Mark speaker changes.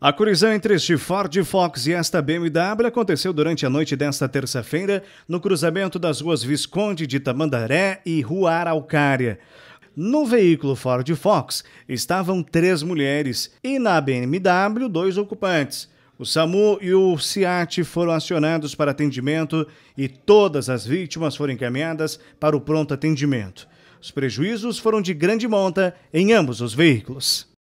Speaker 1: A colisão entre este Ford Fox e esta BMW aconteceu durante a noite desta terça-feira no cruzamento das ruas Visconde de Tamandaré e Rua Araucária. No veículo Ford Fox estavam três mulheres e na BMW dois ocupantes. O SAMU e o CIAT foram acionados para atendimento e todas as vítimas foram encaminhadas para o pronto atendimento. Os prejuízos foram de grande monta em ambos os veículos.